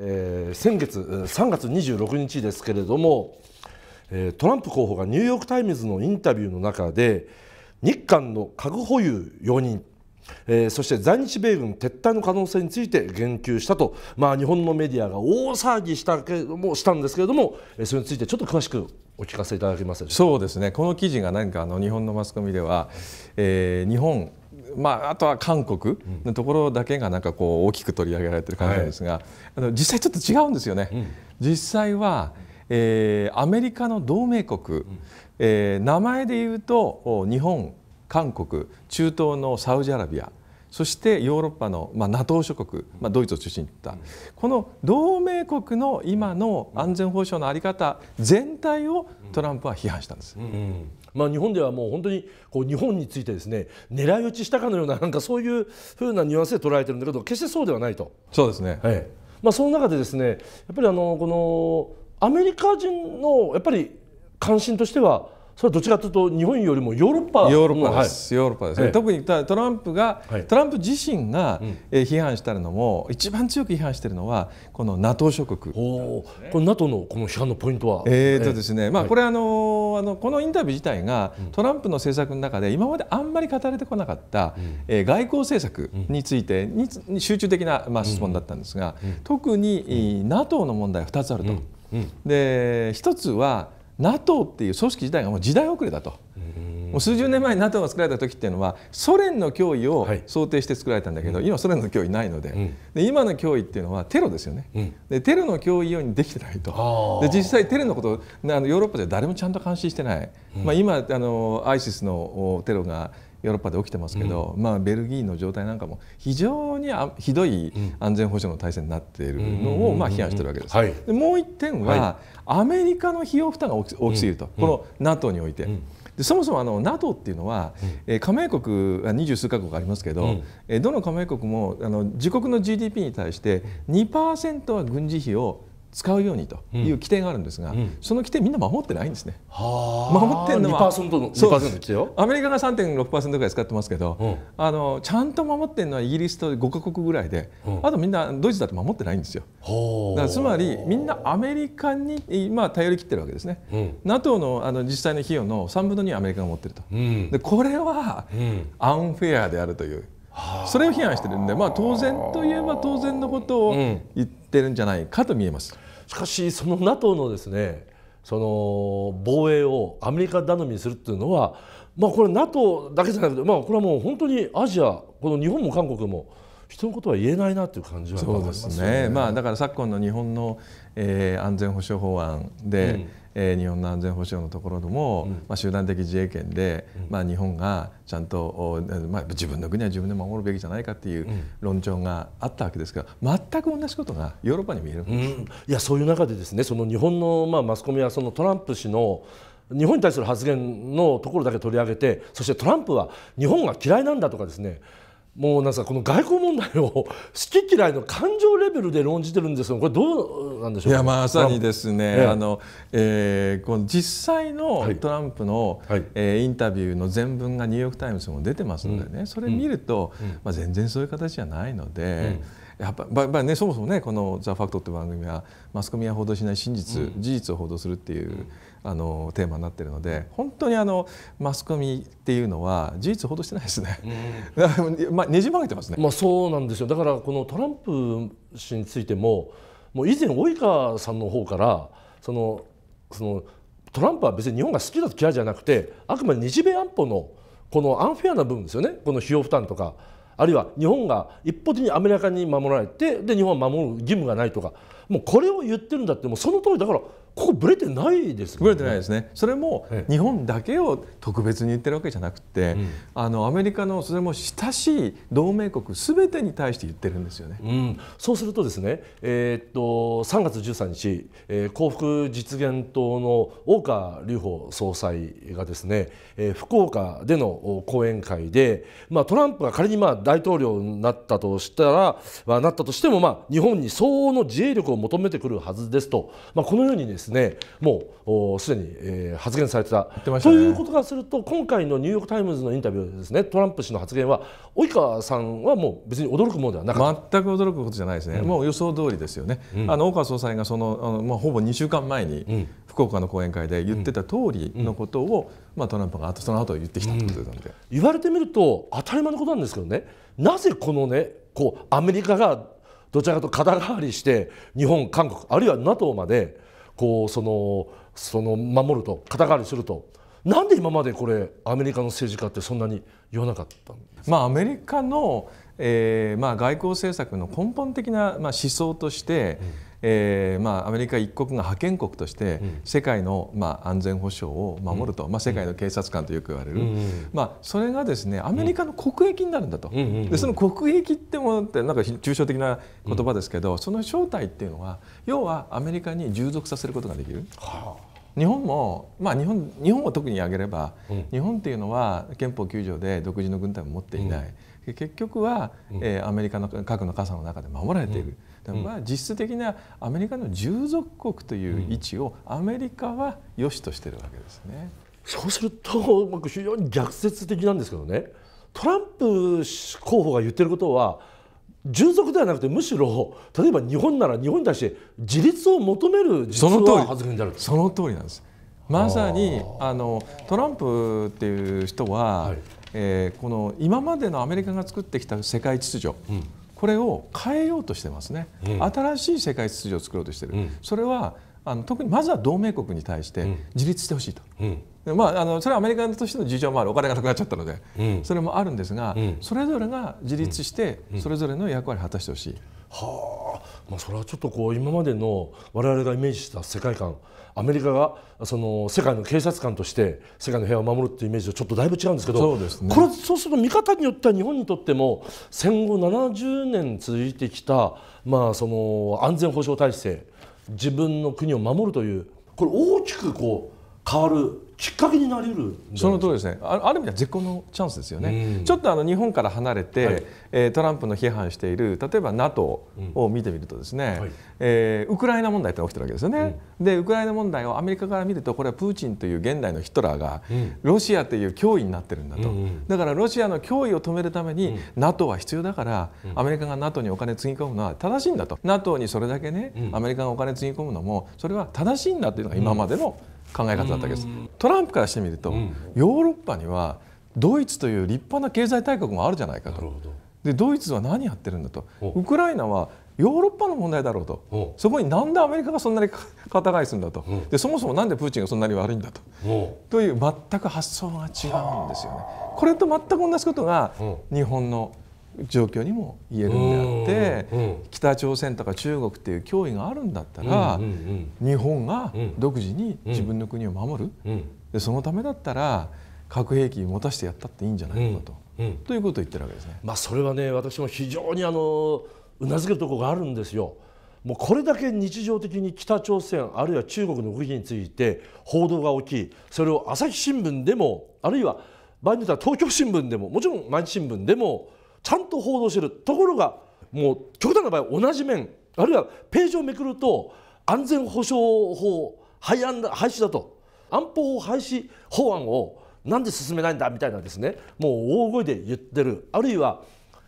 えー、先月3月26日ですけれども、えトランプ候補がニューヨーク・タイムズのインタビューの中で日韓の核保有容認えそして在日米軍撤退の可能性について言及したと、まあ、日本のメディアが大騒ぎしたけもしたんですけれども、えそれについてちょっと詳しくお聞かせいただけますそうですねこの記事が何かあの日本のマスコミでは、えー、日本まあ、あとは韓国のところだけがなんかこう大きく取り上げられてる感じなんですが、はい、あの実際ちょっと違うんですよね。うん、実際は、えー、アメリカの同盟国、うん、えー、名前で言うと日本韓国中東のサウジアラビアそしてヨーロッパの、まあ、NATO 諸国、まあ、ドイツを中心にいった、うん、この同盟国の今の安全保障の在り方全体をトランプは批判したんです。うんまあ、日本ではもう本当にこう日本についてですね狙い撃ちしたかのようななんかそういうふうなニュアンスで捉えてるんだけど決してそうではないと。そうですね、はいまあ、その中でですねやっぱりあのこのアメリカ人のやっぱり関心としてはそれはどちらかというと日本よりもヨーロッパヨーロッパです、はい、ヨーロッパです、ね、特にトランプが、はい、トランプ自身が、え批判したのも、うん、一番強く批判してるのはこの NATO 諸国、ね、おこの NATO のこの批判のポイントはえー、とですね、まあこれあのあのこのインタビュー自体がトランプの政策の中で今まであんまり語られてこなかった、うん、え外交政策についてに、に集中的なまあ質問だったんですが、特に、うん、NATO の問題は二つあると。で一つは NATO っていう組織自体がもう時代遅れだと。もう数十年前に NATO が作られた時っていうのはソ連の脅威を想定して作られたんだけど、はい、今ソ連の脅威ないのでうん、で今の脅威っていうのはテロですよね、うん、でテロの脅威ようにできてないとで実際テロのことあのヨーロッパでは誰もちゃんと監視してない、うん、まあ、今あの ISIS のテロがヨーロッパで起きてますけど、うん、まあ、ベルギーの状態なんかも非常にあひどい安全保障の体制になっているのを、まあ、批判しているわけです、はい、でもう一点は、はい、アメリカの費用負担が大きすぎると、この NATO において。でそもそもあの NATO っていうのは、うん、え加盟国二十数カ国ありますけど、うん、えどの加盟国もあの自国の GDP に対して2%は軍事費を使うようにという規定があるんですが、うん、その規定みんな守ってないんですね。守ってんのは2%の2%アメリカが3.6%ぐらい使ってますけど、うん、あのちゃんと守ってるのはイギリスと5か国ぐらいで、うん、あとみんなドイツだと守ってないんですよ。つまりみんなアメリカにあ頼り切ってるわけですね。うん、NATO のあの実際の費用の3分の2アメリカが持ってると。でこれはアンフェアであるという。それを批判してるんで、まあ、当然といえば当然のことを言っってるんじゃないかと見えますしかしその NATO のですねその防衛をアメリカ頼みにするっていうのは、まあ、これ NATO だけじゃなくて、まあ、これはもう本当にアジアこの日本も韓国も人のことは言えないなっていう感じはそうですね、ね、まあ、だから昨今の日本の、えー、安全保障法案で、うんえー、日本の安全保障のところでも、うん、まあ、集団的自衛権で、うん、まあ、日本がちゃんと、まあ、自分の国は自分で守るべきじゃないかっていう論調があったわけですけど全く同じことがヨーロッパに見える、うん、いやそういう中でですねその日本の、まあ、マスコミはそのトランプ氏の日本に対する発言のところだけ取り上げてそしてトランプは日本が嫌いなんだとかですねもうなんかこの外交問題を好き嫌いの感情レベルで論じてるんですがこれどうなんでしょういやまさにですねあの、えー、この実際のトランプの、はいはい、えー、インタビューの全文がニューヨーク・タイムズも出てますのでね、うん、それ見ると、うん、まあ、全然そういう形じゃないので。うん、やっぱやっね、そもそもねこの「ザ・ファクト」って番組はマスコミは報道しない真実、事実を報道するっていうあのテーマになってるので本当にあのマスコミっていうのは事実ほどしてないですね、うん、まあ、ねじ曲げてますね、まあ、そうなんですよだからこのトランプ氏についてももう以前及川さんの方からそのそのトランプは別に日本が好きだと嫌いじゃなくてあくまで日米安保のこのアンフェアな部分ですよねこの費用負担とかあるいは日本が一方的にアメリカに守られてで日本は守る義務がないとかもうこれを言ってるんだってもうその通りだからここブレてないです、ね、ブレてないですねそれも日本だけを特別に言ってるわけじゃなくて、うん、あのアメリカのそれも親しい同盟国すべてに対して言ってるんですよね、うん、そうするとですね、えー、っと3月13日、えー、幸福実現党の大川隆法総裁がですね、えー、福岡での講演会で、まあ、トランプが仮にまあ大統領になったとしたら、はなったとしてもまあ日本に相応の自衛力を求めてくるはずですと、まあ、このようにですねもうすでに、えー、発言されてた、ね、ということからすると今回のニューヨーク・タイムズのインタビューですねトランプ氏の発言は及川さんはもう別に驚くものではなかった全く驚くことじゃないですね、うん、もう予想通りですよね。うん、あの大川総裁がそのあの、まあ、ほぼ2週間前に、福岡の講演会で言ってた通りのことを、うん、まあ、トランプがその後言ってきたということなんで、うん、言われてみると当たり前のことなんですけどねなぜこのねこうアメリカがどちらかと肩代わりして日本韓国あるいは NATO までこうそのその守ると肩代わりすると。なんで今までこれアメリカの政治家ってそんなに言わなかったまあ、アメリカの、えーまあ、外交政策の根本的な、まあ、思想として、うんえーまあ、アメリカ一国が覇権国として世界の、まあ、安全保障を守ると、まあ、世界の警察官とよく言われる、まあ、それがですねアメリカの国益になるんだと、でその国益ってものってなんか抽象的な言葉ですけど、その正体っていうのは要はアメリカに従属させることができる。はあ日本も、まあ、日本日本を特に挙げれば、うん、日本っていうのは憲法9条で独自の軍隊も持っていない、うん、結局は、うん、えー、アメリカの核の傘の中で守られている、実質的なアメリカの従属国という位置をアメリカは良しとしてるわけですね。そうすると非常に逆説的なんですけどねトランプ候補が言ってることは従属ではなくてむしろ例えば日本なら日本に対して自立を求める実は発言であるその通りなんですまさにあのトランプっていう人は、はい、えー、この今までのアメリカが作ってきた世界秩序、うんこれを変えようとしてますね、うん、新しい世界秩序を作ろうとしてる、うん、それはあの特にまずは同盟国に対して自立してほしいと、うん、まあ、あのそれはアメリカとしての事情もあるお金がなくなっちゃったので、それもあるんですが、それぞれが自立して、それぞれの役割を果たしてほしい。はあ、まあ、それはちょっとこう今までの我々がイメージした世界観アメリカがその世界の警察官として世界の平和を守るっていうイメージとちょっとだいぶ違うんですけどそうです、ね、これそうすると見方によっては日本にとっても戦後70年続いてきた、まあ、その安全保障体制自分の国を守るというこれ大きくこう変わるきっかけになれるその通りですねある意味では絶好のチャンスですよね、うん、ちょっとあの日本から離れて、はい、えー、トランプの批判している例えば NATO を見てみるとですね、うんはい、えー、ウクライナ問題って起きてるわけですよね、うん、でウクライナ問題をアメリカから見るとこれはプーチンという現代のヒトラーが、ロシアという脅威になってるんだと、うんうん、だからロシアの脅威を止めるために、うん、NATO は必要だから、アメリカが NATO にお金つぎ込むのは正しいんだと NATO にそれだけね、アメリカがお金つぎ込むのもそれは正しいんだというのが今までの、うん考え方だったわけです。トランプからしてみると、ヨーロッパにはドイツという立派な経済大国もあるじゃないかと。でドイツは何やってるんだとウクライナはヨーロッパの問題だろうとそこになんでアメリカがそんなに肩返すんだとでそもそもなんでプーチンがそんなに悪いんだとという全く発想が違うんですよね。これと全く同じことが日本の状況にも言えるんであって、うんうん、北朝鮮とか中国っていう脅威があるんだったら、うんうんうん、日本が独自に自分の国を守る、うんうん、でそのためだったら核兵器持たせてやったっていいんじゃないのかと、うんうん、ということを言ってるわけですね。まあ、それはね私も非常にあのうなずけるとこがあるんですよ。もうこれだけ日常的に北朝鮮あるいは中国の動きについて報道が大きいそれを朝日新聞でもあるいは場合によっては東京新聞でももちろん毎日新聞でもちゃんと報道してるところがもう極端な場合同じ面あるいはページをめくると安全保障法廃案だ廃止だと安保法廃止法案をなんで進めないんだみたいなですねもう大声で言ってるあるいは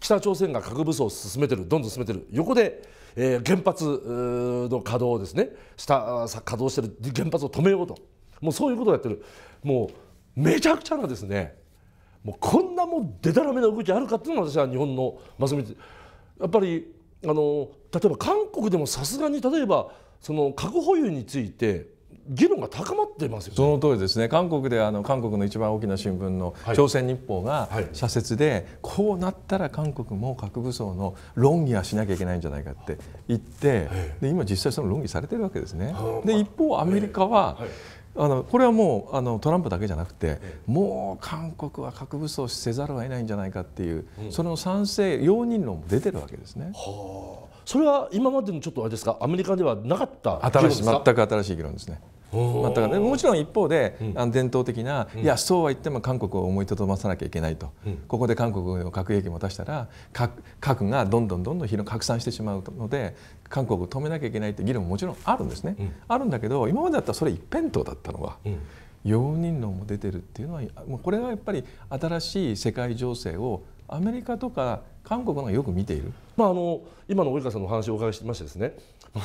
北朝鮮が核武装を進めてるどんどん進めてる横で、えー、原発の稼働をですねした稼働してる原発を止めようともうそういうことをやってるもうめちゃくちゃなですねもうこんなもうでたらめな動きあるかっていうのが私は日本のマスメやっぱりあの例えば韓国でもさすがに例えばその核保有について議論が高まってますよ、ね、その通りですね韓国であの韓国の一番大きな新聞の朝鮮日報が社説で、はいはい、こうなったら韓国も核武装の論議はしなきゃいけないんじゃないかって言って、はい、で今実際その論議されてるわけですね。で一方アメリカは、あのこれはもうあのトランプだけじゃなくて、もう韓国は核武装せざるを得ないんじゃないかっていう、うん、その賛成容認論も出てるわけですね。はあ、それは今までのちょっとあれですかアメリカではなかった全く新しい議論ですね。まあ、ね、もちろん一方で、うん、伝統的な、いやそうは言っても韓国を思いとどまさなきゃいけないと、うん、ここで韓国の核兵器も出したら核がどんどんどんどん拡散してしまうので韓国を止めなきゃいけないって議論ももちろんあるんですね、うん、あるんだけど今までだったらそれ一辺倒だったのが。うん容認論も出てるっていうのはもうこれはやっぱり新しい世界情勢をアメリカとか韓国のよく見ている、まあ、あの今の及川さんのお話をお伺いしてましてですね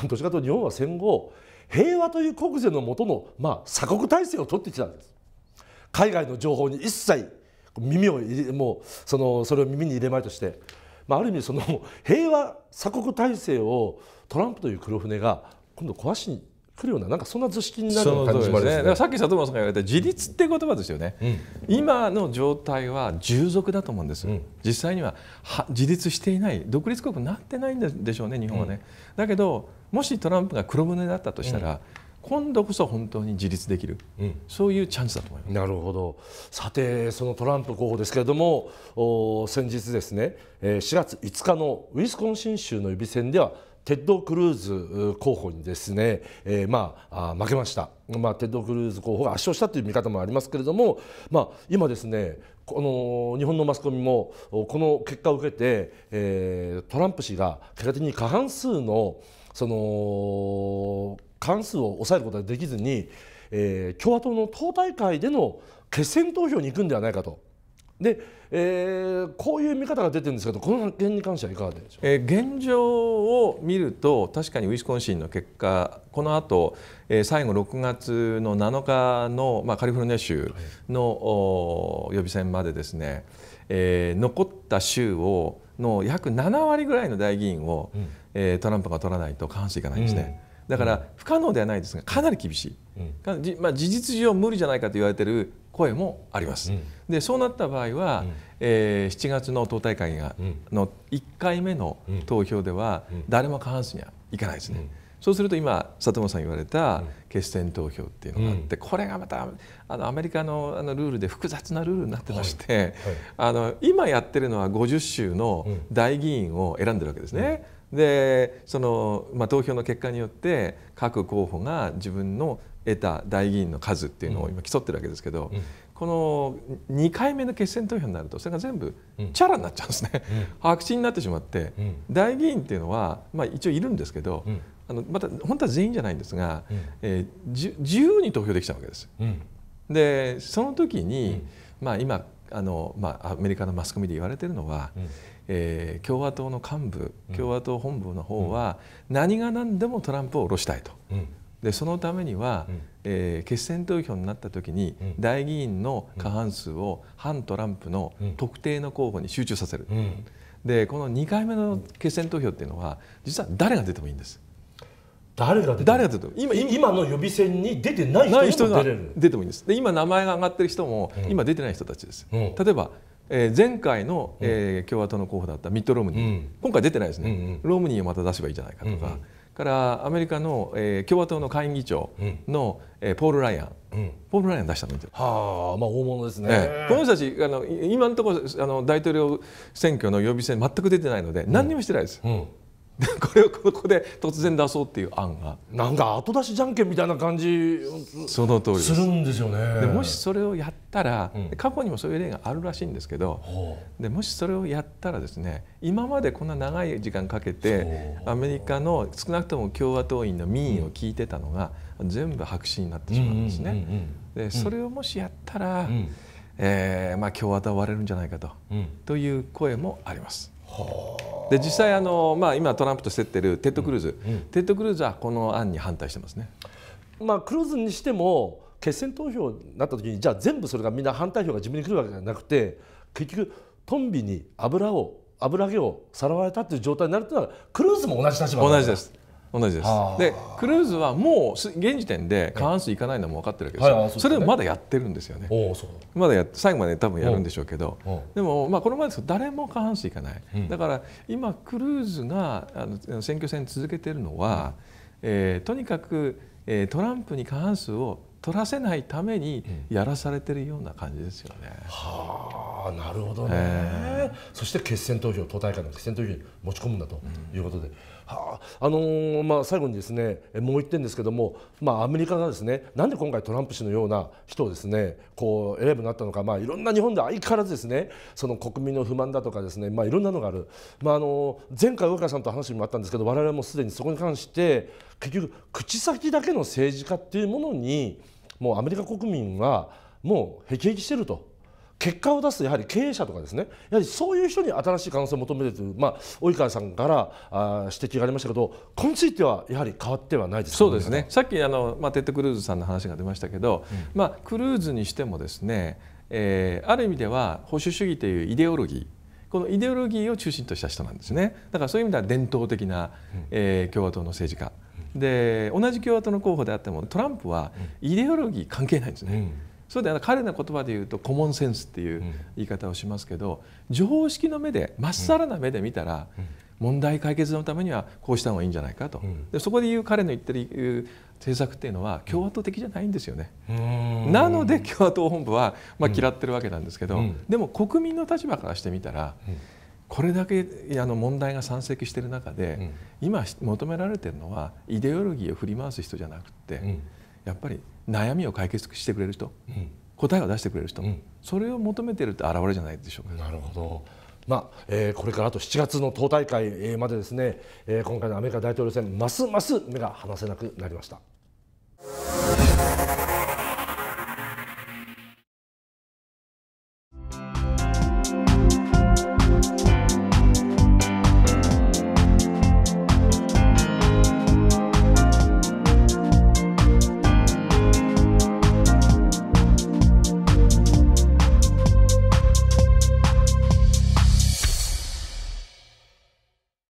どちらかというと日本は戦後平和という国是のもとの、まあ、鎖国体制を取ってきたんです海外の情報に一切耳を入れもうそのそれを耳に入れまいとして、まあ、ある意味その平和鎖国体制をトランプという黒船が今度壊しにくるようななんかそんな図式になる感じもあるね、ね、だからさっき里村さんが言われた自立って言葉ですよね、うん、今の状態は従属だと思うんです、うん、実際にはは自立していない独立国になってないんでしょうね日本はね、うん、だけどもしトランプが黒船だったとしたら、今度こそ本当に自立できる、うん、そういうチャンスだと思いますなるほどさてそのトランプ候補ですけれども先日ですね4月5日のウィスコンシン州の予備選ではテッド・クルーズ候補にですね、えー、まあ負けました、まあ、テッド・クルーズ候補が圧勝したという見方もありますけれども、まあ、今ですねこの日本のマスコミもこの結果を受けて、えー、トランプ氏が結果的に過半数のその関数を抑えることができずに、えー、共和党の党大会での決選投票に行くんではないかと。で、えー、こういう見方が出てるんですけどこの発に関してはいかがでしょう、えー、現状を見ると確かにウィスコンシンの結果このあと、えー、最後6月の7日の、まあ、カリフォルニア州の、はい、予備選までですね、えー、残った州をの約7割ぐらいの大議員を、うん、えー、トランプが取らないと過半数いかないんですね。うんだから不可能ではないですがかなり厳しい、うん、まあ、事実上無理じゃないかと言われている声もあります。うん、でそうなった場合は、うん、えー、7月の党大会が、うん、の1回目の投票では、誰も過半数にはいかないですね。そうすると今、里本さん言われた決選投票っていうのがあって、これがまたあのアメリカのあのルールで複雑なルールになってまして、あの今やってるのは50州の大議員を選んでるわけですね。でその、まあ、投票の結果によって各候補が自分の得た代議員の数っていうのを今競ってるわけですけど、この2回目の決選投票になるとそれが全部チャラになっちゃうんですね、白紙になってしまって、代議員っていうのは、まあ、一応いるんですけど、あのまた本当は全員じゃないんですが、うん、えー、自由に投票できちゃうわけです。うん、でその時に、うん、まあ、今あの、まあ、アメリカのマスコミで言われてるのは、うん、えー、共和党の幹部共和党本部の方は、何が何でもトランプを下ろしたいと。でそのためには、うん、えー、決選投票になった時に、うん、大議員の過半数を反トランプの特定の候補に集中させる、うん、でこの2回目の決選投票っていうのは実は誰が出てもいいんです。誰が出ても今今の予備選に出てない人が出てもいいんですで今名前が上がってる人も、今出てない人たちです、例えばえー、前回の、えー、共和党の候補だったミッド・ロームニー、うん、今回出てないですね、うんうん、ロームニーをまた出せばいいじゃないかとか、うんうん、からアメリカの、えー、共和党の下院議長の、うん、えー、ポール・ライアン、うん、ポール・ライアン出したの見てるはあまあ大物ですね、えー、この人たちあの今のところあの大統領選挙の予備選全く出てないので何にもしてないです、うん これをここで突然出そうっていう案がなんか後出しじゃんけんみたいな感じその通りするんですよねでもしそれをやったら、うん、過去にもそういう例があるらしいんですけど、うん、でもしそれをやったらですね今までこんな長い時間かけてアメリカの少なくとも共和党員の民意を聞いてたのが、うん、全部白紙になってしまうんですね。でそれをもしやったら、えー、まあ、共和党は割れるんじゃないかと,、という声もあります。で実際あの、まあ、今トランプと競ってるテッド・クルーズ、うんうん、テッド・クルーズはこの案に反対してますね。まあ、クルーズにしても決選投票になった時にじゃあ全部それがみんな反対票が自分に来るわけじゃなくて結局トンビに油を油揚げをさらわれたという状態になるというのはクルーズも同じ立場同じです同じですでクルーズはもう現時点で過半数いかないのも分かってるわけですよ、はいはいそね、それをまだやってるんですよねまだや最後まで多分やるんでしょうけどでも、まあ、このまですと誰も過半数いかない、うん、だから今クルーズがあの選挙戦続けてるのは、うん、えー、とにかく、えー、トランプに過半数を取らせないためにやらされてるような感じですよね。うん、はあなるほどね。えー、そして決選投票党大会の決選投票に持ち込むんだということで、うん、はあ、あのー、まあ、最後にですねもう1点ですけども、まあ、アメリカがですねなんで今回トランプ氏のような人をですねこう選ぶなったのか、まあ、いろんな日本で相変わらずですねその国民の不満だとかですね、まあ、いろんなのがある、まあ、あのー、前回上川さんと話もあったんですけど我々もすでにそこに関して結局口先だけの政治家っていうものにもうアメリカ国民はもうへきへきしてると。結果を出すやはり経営者とかですねやはりそういう人に新しい可能性を求めるという、まあ、及川さんからあ指摘がありましたけどこれについてはやはり変わってはないです、ね、そうですねさっきあの、まあ、テッド・クルーズさんの話が出ましたけど、うん、まあ、クルーズにしてもですね、えー、ある意味では保守主義というイデオロギーこのイデオロギーを中心とした人なんですねだからそういう意味では伝統的な、えー、共和党の政治家で同じ共和党の候補であってもトランプはイデオロギー関係ないんですね。うんそうだよ彼の言葉で言うとコモンセンスっていう言い方をしますけど、常識の目でまっさらな目で見たら、問題解決のためにはこうした方がいいんじゃないかと、でそこで言う彼の言ってる政策っていうのは共和党的じゃないんですよね。なので共和党本部は、まあ、嫌ってるわけなんですけど、でも国民の立場からしてみたら、これだけあの問題が山積している中で、今求められているのはイデオロギーを振り回す人じゃなくて、やっぱり悩みを解決してくれる人、うん、答えを出してくれる人、うん、それを求めているって現れじゃないでしょうか。なるほどまあえー、これからあと7月の党大会までですね、えー、今回のアメリカ大統領選ますます目が離せなくなりました。